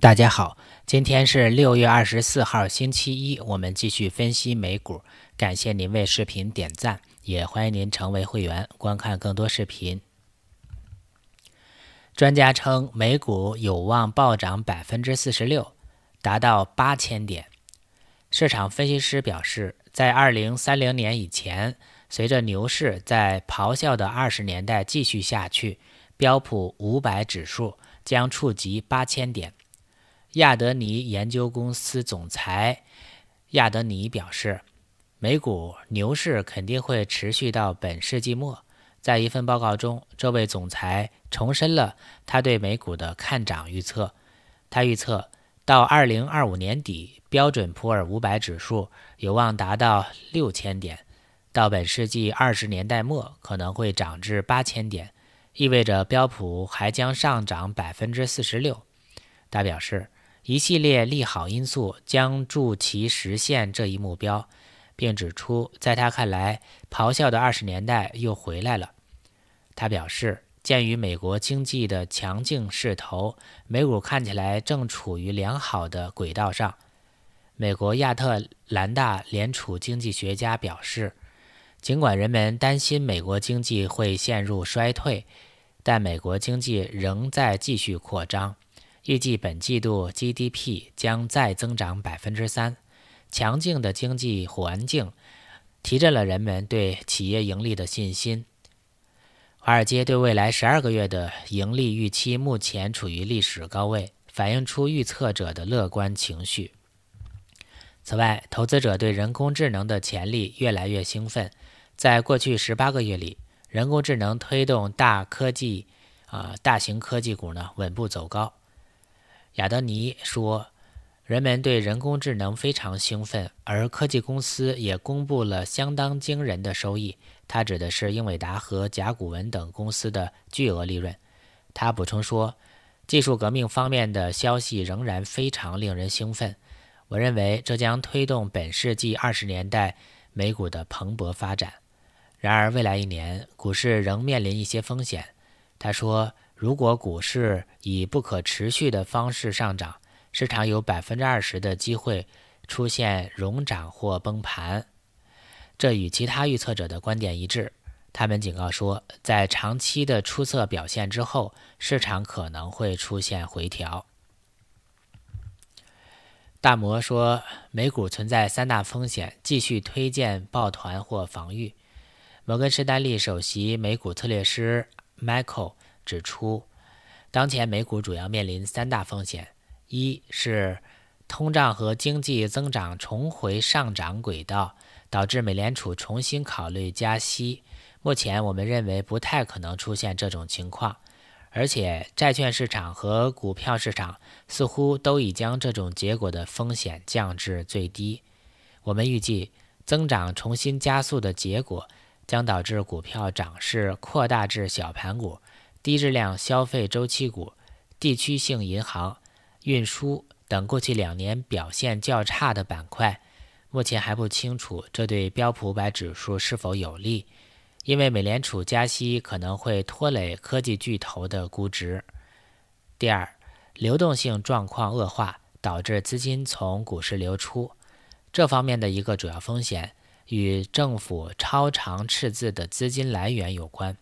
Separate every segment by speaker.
Speaker 1: 大家好，今天是六月二十四号，星期一。我们继续分析美股。感谢您为视频点赞，也欢迎您成为会员，观看更多视频。专家称，美股有望暴涨百分之四十六，达到八千点。市场分析师表示，在二零三零年以前，随着牛市在咆哮的二十年代继续下去，标普五百指数将触及八千点。亚德尼研究公司总裁亚德尼表示，美股牛市肯定会持续到本世纪末。在一份报告中，这位总裁重申了他对美股的看涨预测。他预测到2025年底，标准普尔500指数有望达到6000点；到本世纪20年代末，可能会涨至8000点，意味着标普还将上涨46%。他表示。一系列利好因素将助其实现这一目标，并指出，在他看来，咆哮的二十年代又回来了。他表示，鉴于美国经济的强劲势头，美股看起来正处于良好的轨道上。美国亚特兰大联储经济学家表示，尽管人们担心美国经济会陷入衰退，但美国经济仍在继续扩张。预计本季度 GDP 将再增长百分之三，强劲的经济环境提振了人们对企业盈利的信心。华尔街对未来十二个月的盈利预期目前处于历史高位，反映出预测者的乐观情绪。此外，投资者对人工智能的潜力越来越兴奋。在过去十八个月里，人工智能推动大科技啊大型科技股呢稳步走高。亚德尼说：“人们对人工智能非常兴奋，而科技公司也公布了相当惊人的收益。他指的是英伟达和甲骨文等公司的巨额利润。”他补充说：“技术革命方面的消息仍然非常令人兴奋。我认为这将推动本世纪二十年代美股的蓬勃发展。然而，未来一年股市仍面临一些风险。”他说。如果股市以不可持续的方式上涨，市场有百分之二十的机会出现熔涨或崩盘。这与其他预测者的观点一致。他们警告说，在长期的出色表现之后，市场可能会出现回调。大摩说，美股存在三大风险，继续推荐抱团或防御。摩根士丹利首席美股策略师 Michael。指出，当前美股主要面临三大风险：一是通胀和经济增长重回上涨轨道，导致美联储重新考虑加息。目前我们认为不太可能出现这种情况，而且债券市场和股票市场似乎都已将这种结果的风险降至最低。我们预计，增长重新加速的结果将导致股票涨势扩大至小盘股。低质量消费周期股、地区性银行、运输等过去两年表现较差的板块，目前还不清楚这对标普五百指数是否有利，因为美联储加息可能会拖累科技巨头的估值。第二，流动性状况恶化导致资金从股市流出，这方面的一个主要风险与政府超长赤字的资金来源有关。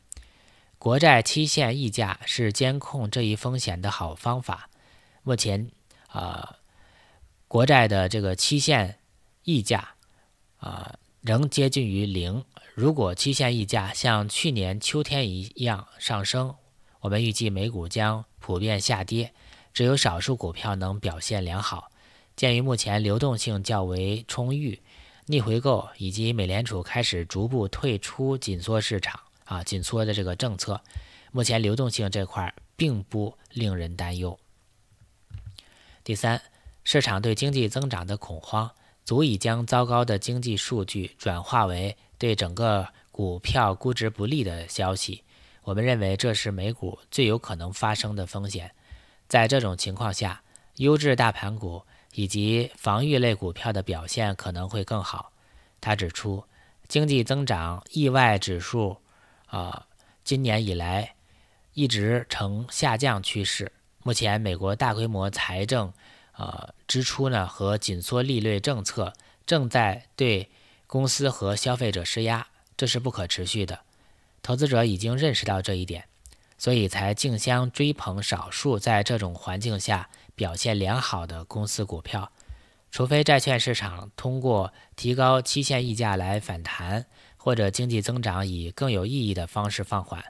Speaker 1: 国债期限溢价是监控这一风险的好方法。目前，呃，国债的这个期限溢价，啊，仍接近于零。如果期限溢价像去年秋天一样上升，我们预计美股将普遍下跌，只有少数股票能表现良好。鉴于目前流动性较为充裕，逆回购以及美联储开始逐步退出紧缩市场。啊，紧缩的这个政策，目前流动性这块并不令人担忧。第三，市场对经济增长的恐慌足以将糟糕的经济数据转化为对整个股票估值不利的消息。我们认为这是美股最有可能发生的风险。在这种情况下，优质大盘股以及防御类股票的表现可能会更好。他指出，经济增长意外指数。啊，今年以来一直呈下降趋势。目前，美国大规模财政，呃，支出呢和紧缩利率政策正在对公司和消费者施压，这是不可持续的。投资者已经认识到这一点，所以才竞相追捧少数在这种环境下表现良好的公司股票。除非债券市场通过提高期限溢价来反弹。或者经济增长以更有意义的方式放缓，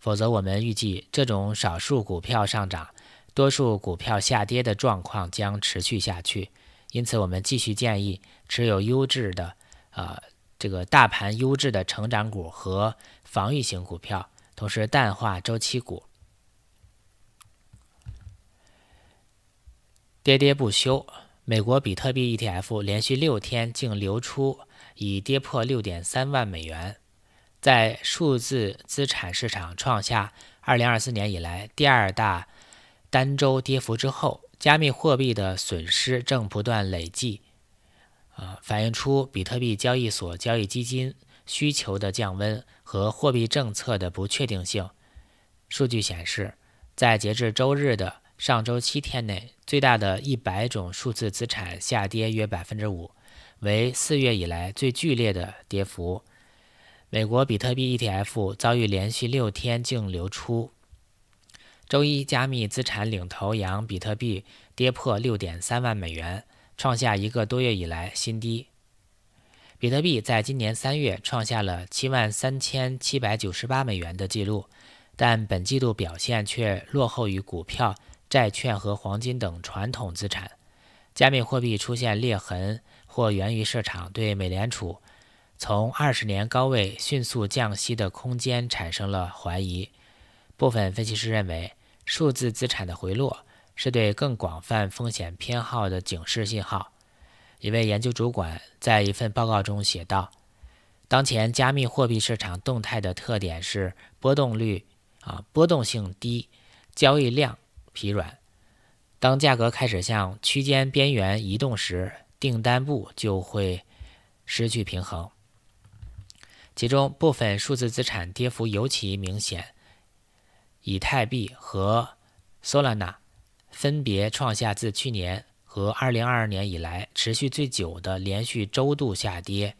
Speaker 1: 否则我们预计这种少数股票上涨、多数股票下跌的状况将持续下去。因此，我们继续建议持有优质的呃这个大盘优质的成长股和防御型股票，同时淡化周期股。跌跌不休，美国比特币 ETF 连续六天净流出。已跌破六点三万美元，在数字资产市场创下二零二四年以来第二大单周跌幅之后，加密货币的损失正不断累计，呃，反映出比特币交易所交易基金需求的降温和货币政策的不确定性。数据显示，在截至周日的上周七天内，最大的一百种数字资产下跌约百分之五。为四月以来最剧烈的跌幅。美国比特币 ETF 遭遇连续六天净流出。周一，加密资产领头羊比特币跌破六点三万美元，创下一个多月以来新低。比特币在今年三月创下了七万三千七百九十八美元的纪录，但本季度表现却落后于股票、债券和黄金等传统资产。加密货币出现裂痕。或源于市场对美联储从二十年高位迅速降息的空间产生了怀疑。部分分析师认为，数字资产的回落是对更广泛风险偏好的警示信号。一位研究主管在一份报告中写道：“当前加密货币市场动态的特点是波动率啊波动性低，交易量疲软。当价格开始向区间边缘移动时。”订单部就会失去平衡，其中部分数字资产跌幅尤其明显，以太币和 Solana 分别创下自去年和2022年以来持续最久的连续周度下跌。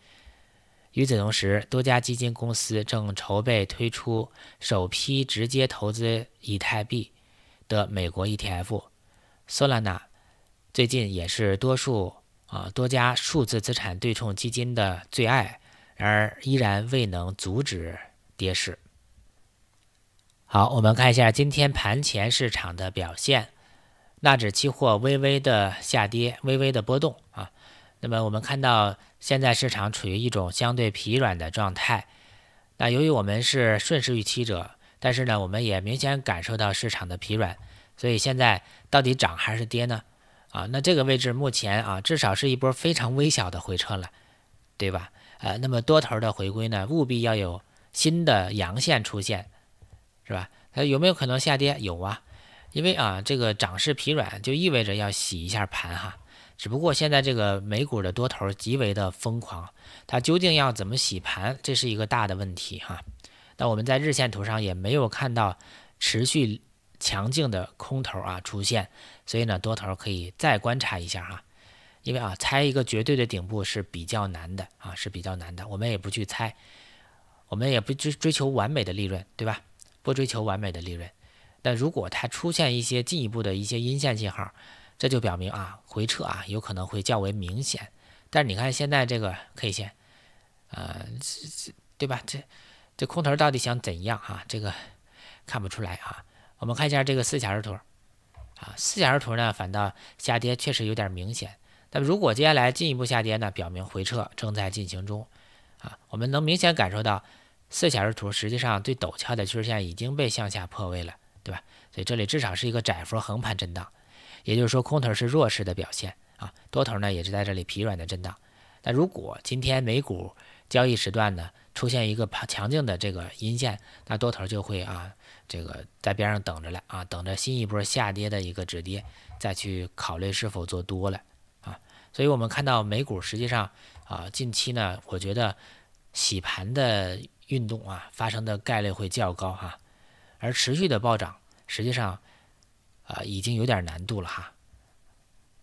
Speaker 1: 与此同时，多家基金公司正筹备推出首批直接投资以太币的美国 ETF，Solana 最近也是多数。啊，多家数字资产对冲基金的最爱，然而依然未能阻止跌势。好，我们看一下今天盘前市场的表现，纳指期货微微的下跌，微微的波动啊。那么我们看到现在市场处于一种相对疲软的状态。那由于我们是顺势预期者，但是呢，我们也明显感受到市场的疲软，所以现在到底涨还是跌呢？啊，那这个位置目前啊，至少是一波非常微小的回撤了，对吧？呃，那么多头的回归呢，务必要有新的阳线出现，是吧？它有没有可能下跌？有啊，因为啊，这个涨势疲软就意味着要洗一下盘哈。只不过现在这个美股的多头极为的疯狂，它究竟要怎么洗盘，这是一个大的问题哈。那我们在日线图上也没有看到持续强劲的空头啊出现。所以呢，多头可以再观察一下哈，因为啊，猜一个绝对的顶部是比较难的啊，是比较难的。我们也不去猜，我们也不追追求完美的利润，对吧？不追求完美的利润。但如果它出现一些进一步的一些阴线信号，这就表明啊，回撤啊，有可能会较为明显。但是你看现在这个 K 线，呃，这对吧？这这空头到底想怎样啊？这个看不出来啊。我们看一下这个四小时图。啊，四小时图呢反倒下跌，确实有点明显。那么如果接下来进一步下跌呢，表明回撤正在进行中。啊，我们能明显感受到，四小时图实际上最陡峭的趋势线已经被向下破位了，对吧？所以这里至少是一个窄幅横盘震荡，也就是说空头是弱势的表现啊，多头呢也是在这里疲软的震荡。那如果今天美股，交易时段呢，出现一个强强劲的这个阴线，那多头就会啊，这个在边上等着了啊，等着新一波下跌的一个止跌，再去考虑是否做多了啊。所以，我们看到美股实际上啊，近期呢，我觉得洗盘的运动啊，发生的概率会较高哈，而持续的暴涨，实际上啊，已经有点难度了哈，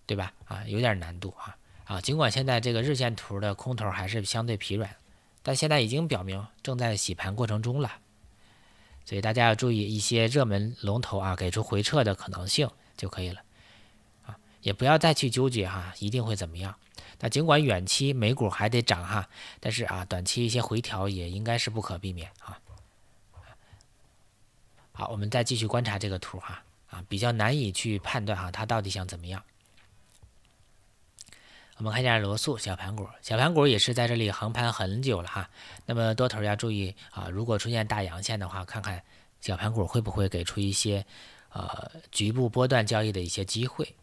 Speaker 1: 对吧？啊，有点难度啊啊，尽管现在这个日线图的空头还是相对疲软。但现在已经表明正在洗盘过程中了，所以大家要注意一些热门龙头啊，给出回撤的可能性就可以了，啊，也不要再去纠结哈，一定会怎么样？那尽管远期美股还得涨哈，但是啊，短期一些回调也应该是不可避免啊。好，我们再继续观察这个图哈，啊，比较难以去判断哈，它到底想怎么样？我们看一下罗素小盘股，小盘股也是在这里横盘很久了哈。那么多头要注意啊，如果出现大阳线的话，看看小盘股会不会给出一些呃局部波段交易的一些机会。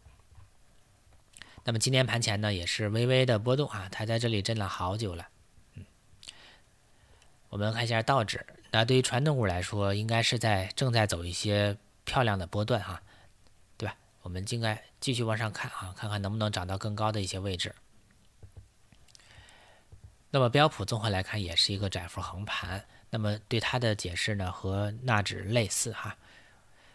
Speaker 1: 那么今天盘前呢也是微微的波动啊，它在这里震了好久了。嗯，我们看一下道指，那对于传统股来说，应该是在正在走一些漂亮的波段哈，对吧？我们应该。继续往上看啊，看看能不能涨到更高的一些位置。那么标普综合来看也是一个窄幅横盘。那么对它的解释呢，和纳指类似哈。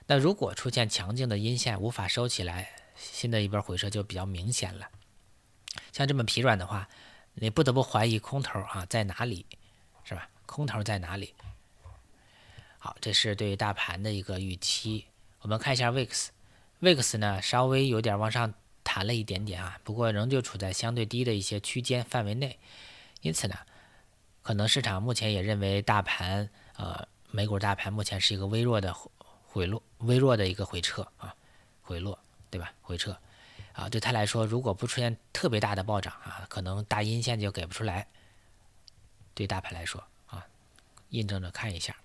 Speaker 1: 那如果出现强劲的阴线无法收起来，新的一波回撤就比较明显了。像这么疲软的话，你不得不怀疑空头啊在哪里，是吧？空头在哪里？好，这是对大盘的一个预期。我们看一下 VIX。VIX 呢，稍微有点往上弹了一点点啊，不过仍旧处在相对低的一些区间范围内，因此呢，可能市场目前也认为大盘，呃，美股大盘目前是一个微弱的回落，微弱的一个回撤啊，回落，对吧？回撤，啊，对他来说，如果不出现特别大的暴涨啊，可能大阴线就给不出来，对大盘来说啊，印证着看一下。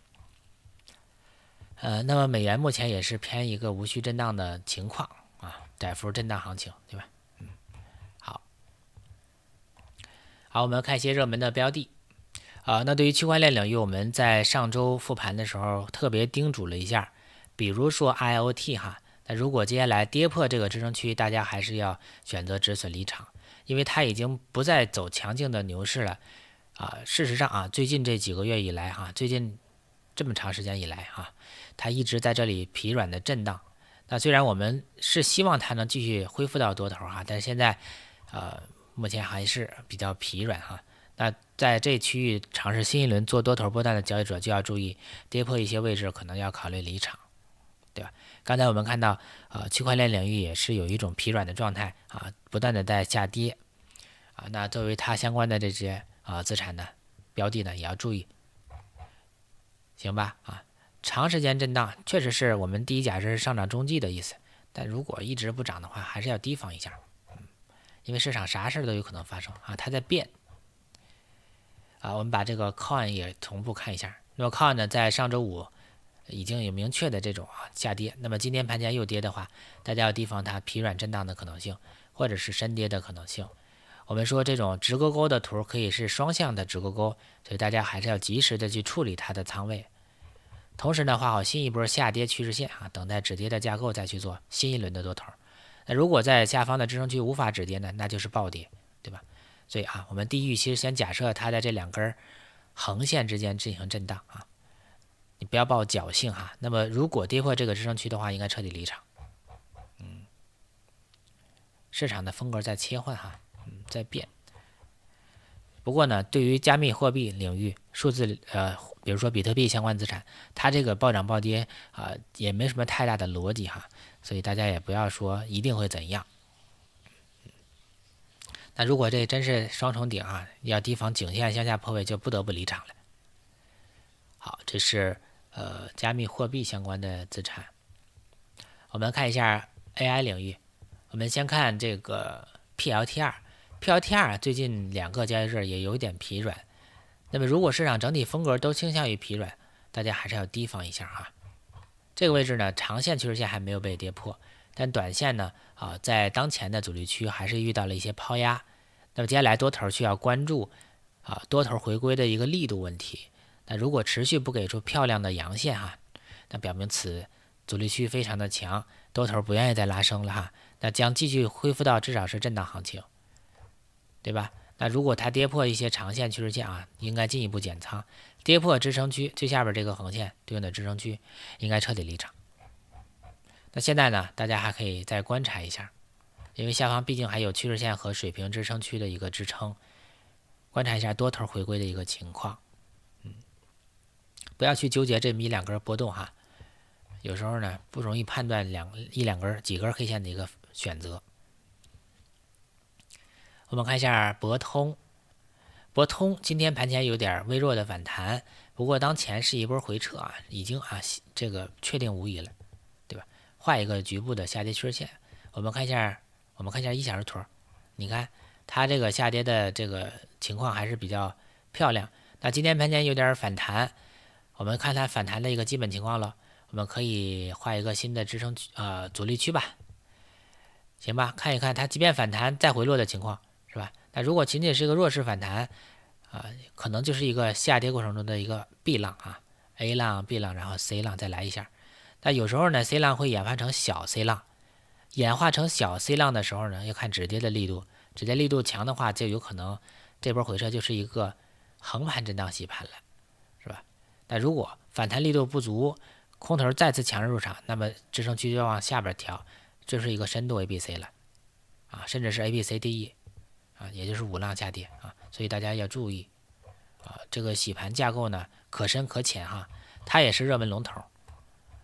Speaker 1: 呃，那么美元目前也是偏一个无需震荡的情况啊，窄幅震荡行情，对吧？嗯，好，好，我们看一些热门的标的。啊，那对于区块链领域，我们在上周复盘的时候特别叮嘱了一下，比如说 IOT 哈，那如果接下来跌破这个支撑区，大家还是要选择止损离场，因为它已经不再走强劲的牛市了啊。事实上啊，最近这几个月以来啊，最近。这么长时间以来啊，它一直在这里疲软的震荡。那虽然我们是希望它能继续恢复到多头哈，但是现在，呃，目前还是比较疲软哈。那在这区域尝试新一轮做多头波段的交易者就要注意，跌破一些位置可能要考虑离场，对吧？刚才我们看到，呃，区块链领域也是有一种疲软的状态啊，不断的在下跌啊。那作为它相关的这些啊资产呢，标的呢也要注意。行吧，啊，长时间震荡确实是我们第一假设是上涨中继的意思，但如果一直不涨的话，还是要提防一下，因为市场啥事儿都有可能发生啊，它在变，啊，我们把这个 coin 也同步看一下，那么 coin 呢在上周五已经有明确的这种啊下跌，那么今天盘前又跌的话，大家要提防它疲软震荡的可能性，或者是深跌的可能性。我们说这种直勾勾的图可以是双向的直勾勾，所以大家还是要及时的去处理它的仓位。同时呢，画好新一波下跌趋势线啊，等待止跌的架构再去做新一轮的多头。那如果在下方的支撑区无法止跌呢，那就是暴跌，对吧？所以啊，我们地域其实先假设它在这两根横线之间进行震荡啊，你不要抱侥幸哈。那么如果跌破这个支撑区的话，应该彻底离场。嗯，市场的风格在切换哈。在变。不过呢，对于加密货币领域、数字呃，比如说比特币相关资产，它这个暴涨暴跌啊，也没什么太大的逻辑哈，所以大家也不要说一定会怎样。那如果这真是双重顶啊，要提防颈线向下破位，就不得不离场了。好，这是呃加密货币相关的资产。我们看一下 AI 领域，我们先看这个 PLTR。P L T R 最近两个交易日也有点疲软，那么如果市场整体风格都倾向于疲软，大家还是要提防一下哈。这个位置呢，长线趋势线还没有被跌破，但短线呢啊，在当前的阻力区还是遇到了一些抛压。那么接下来多头需要关注啊，多头回归的一个力度问题。那如果持续不给出漂亮的阳线哈，那表明此阻力区非常的强，多头不愿意再拉升了哈，那将继续恢复到至少是震荡行情。对吧？那如果它跌破一些长线趋势线啊，应该进一步减仓；跌破支撑区最下边这个横线对应的支撑区，应该彻底离场。那现在呢，大家还可以再观察一下，因为下方毕竟还有趋势线和水平支撑区的一个支撑，观察一下多头回归的一个情况。嗯，不要去纠结这么一两根波动哈，有时候呢不容易判断两一两根几根 K 线的一个选择。我们看一下博通，博通今天盘前有点微弱的反弹，不过当前是一波回撤啊，已经啊这个确定无疑了，对吧？画一个局部的下跌趋势线。我们看一下，我们看一下一小时图，你看它这个下跌的这个情况还是比较漂亮。那今天盘前有点反弹，我们看它反弹的一个基本情况了。我们可以画一个新的支撑区啊阻力区吧，行吧，看一看它即便反弹再回落的情况。是吧？那如果仅仅是一个弱势反弹，啊，可能就是一个下跌过程中的一个 B 浪啊，A 浪、B 浪，然后 C 浪再来一下。但有时候呢，C 浪会演化成小 C 浪，演化成小 C 浪的时候呢，要看止跌的力度，止跌力度强的话，就有可能这波回撤就是一个横盘震荡洗盘了，是吧？但如果反弹力度不足，空头再次强势入场，那么支撑区就要往下边调，就是一个深度 A、B、C 了，啊，甚至是 A、B、C、D、E。啊，也就是五浪下跌啊，所以大家要注意啊，这个洗盘架构呢可深可浅哈，它也是热门龙头，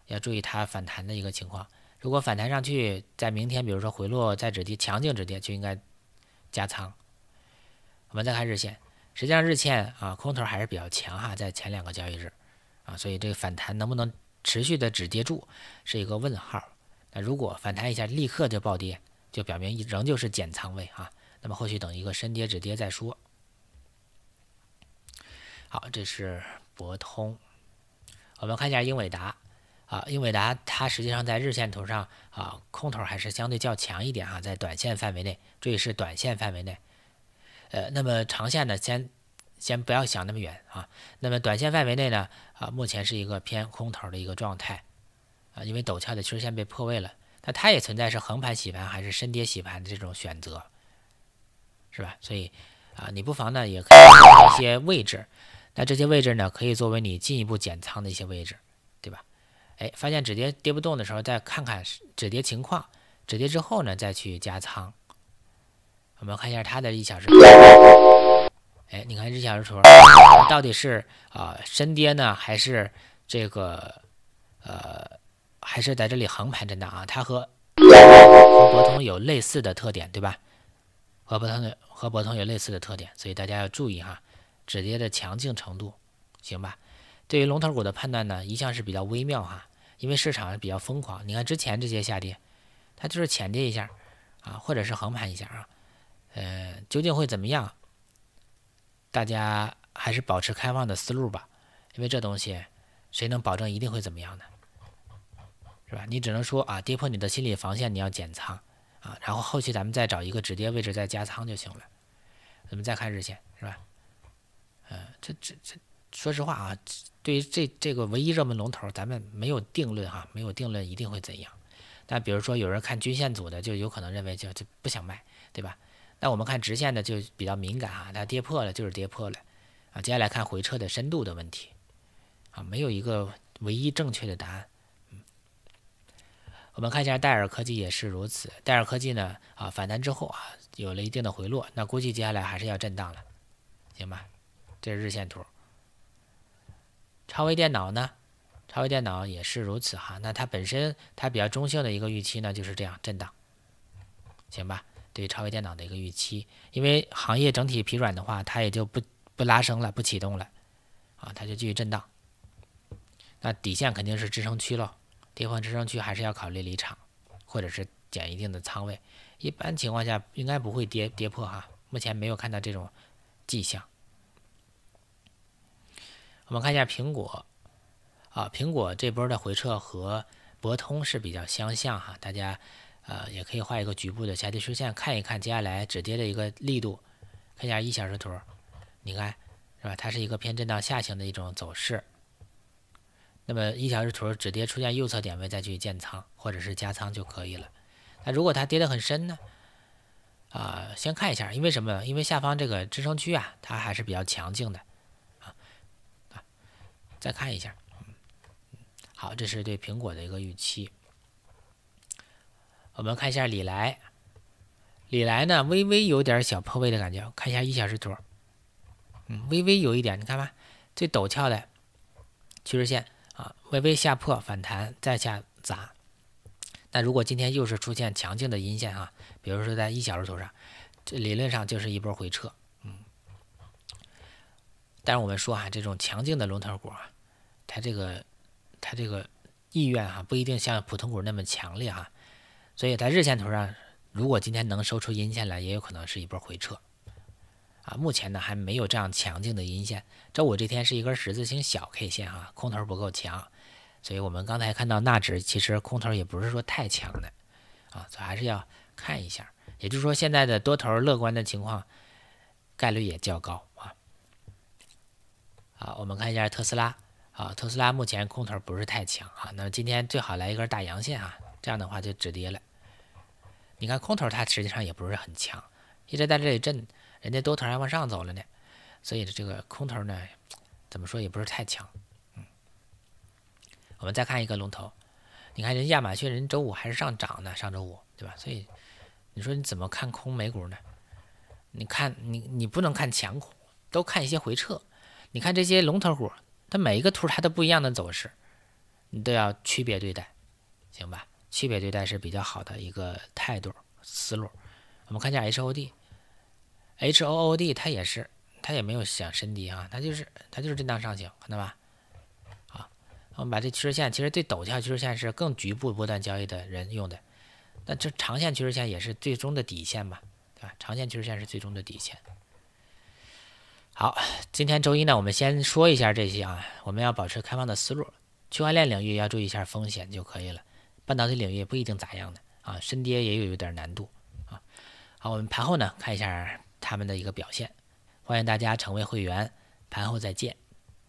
Speaker 1: 要注意它反弹的一个情况。如果反弹上去，在明天比如说回落在止跌，强劲止跌就应该加仓。我们再看日线，实际上日线啊空头还是比较强哈，在前两个交易日啊，所以这个反弹能不能持续的止跌住是一个问号。那如果反弹一下立刻就暴跌，就表明仍旧是减仓位啊。那么，后续等一个深跌止跌再说。好，这是博通。我们看一下英伟达啊，英伟达它实际上在日线图上啊，空头还是相对较强一点哈，在短线范围内，注意是短线范围内。呃，那么长线呢，先先不要想那么远啊。那么短线范围内呢啊，目前是一个偏空头的一个状态啊，因为陡峭的趋势线被破位了。那它也存在是横盘洗盘还是深跌洗盘的这种选择。是吧？所以啊，你不妨呢，也可以看一些位置。那这些位置呢，可以作为你进一步减仓的一些位置，对吧？哎，发现止跌跌不动的时候，再看看止跌情况。止跌之后呢，再去加仓。我们看一下它的一小时。哎，你看一小时图到底是啊深跌呢，还是这个呃，还是在这里横盘震荡啊？它和和博通有类似的特点，对吧？和博通的。和博通有类似的特点，所以大家要注意哈，止跌的强劲程度，行吧？对于龙头股的判断呢，一向是比较微妙哈，因为市场比较疯狂。你看之前这些下跌，它就是浅跌一下啊，或者是横盘一下啊，呃，究竟会怎么样？大家还是保持开放的思路吧，因为这东西谁能保证一定会怎么样呢？是吧？你只能说啊，跌破你的心理防线，你要减仓。啊，然后后期咱们再找一个止跌位置再加仓就行了。咱们再看日线是吧？嗯，这这这，说实话啊，对于这这个唯一热门龙头，咱们没有定论哈，没有定论一定会怎样。但比如说有人看均线组的，就有可能认为就就不想卖，对吧？那我们看直线的就比较敏感啊，它跌破了就是跌破了啊。接下来看回撤的深度的问题啊，没有一个唯一正确的答案。我们看一下戴尔科技也是如此，戴尔科技呢啊反弹之后啊有了一定的回落，那估计接下来还是要震荡了，行吧？这是日线图。超微电脑呢，超微电脑也是如此哈，那它本身它比较中性的一个预期呢就是这样震荡，行吧？对超微电脑的一个预期，因为行业整体疲软的话，它也就不不拉升了，不启动了，啊，它就继续震荡。那底线肯定是支撑区喽。跌破支撑区还是要考虑离场，或者是减一定的仓位。一般情况下应该不会跌跌破哈，目前没有看到这种迹象。我们看一下苹果，啊，苹果这波的回撤和博通是比较相像哈，大家呃也可以画一个局部的下跌趋势线看一看接下来止跌的一个力度。看一下一小时图，你看是吧？它是一个偏震荡下行的一种走势。那么一小时图止跌出现右侧点位再去建仓或者是加仓就可以了。那如果它跌得很深呢？啊，先看一下，因为什么？因为下方这个支撑区啊，它还是比较强劲的啊啊。再看一下，嗯好，这是对苹果的一个预期。我们看一下里来，里来呢，微微有点小破位的感觉。看一下一小时图，嗯，微微有一点，你看吧，最陡峭的趋势线。微微下破，反弹再下砸。那如果今天又是出现强劲的阴线啊，比如说在一小时图上，这理论上就是一波回撤。嗯，但是我们说啊，这种强劲的龙头股啊，它这个它这个意愿哈，不一定像普通股那么强烈啊，所以在日线图上，如果今天能收出阴线来，也有可能是一波回撤。啊，目前呢还没有这样强劲的阴线。周五这天是一根十字星小 K 线啊，空头不够强。所以我们刚才看到纳指其实空头也不是说太强的，啊，所以还是要看一下。也就是说，现在的多头乐观的情况概率也较高啊。好，我们看一下特斯拉啊，特斯拉目前空头不是太强啊。那么今天最好来一根大阳线啊，这样的话就止跌了。你看空头它实际上也不是很强，一直在这里震，人家多头还往上走了呢，所以这个空头呢，怎么说也不是太强。我们再看一个龙头，你看人亚马逊，人周五还是上涨呢，上周五，对吧？所以你说你怎么看空美股呢？你看你你不能看强股，都看一些回撤。你看这些龙头股，它每一个图它都不一样的走势，你都要区别对待，行吧？区别对待是比较好的一个态度思路。我们看一下 HOD，HOO D 它也是它也没有想深低啊，它就是它就是震荡上行，看到吧？我们把这趋势线，其实最陡峭趋势线是更局部波段交易的人用的，那这长线趋势线也是最终的底线嘛，对吧？长线趋势线是最终的底线。好，今天周一呢，我们先说一下这些啊，我们要保持开放的思路，区块链领域要注意一下风险就可以了，半导体领域不一定咋样的啊，深跌也有有点难度啊。好，我们盘后呢看一下他们的一个表现，欢迎大家成为会员，盘后再见。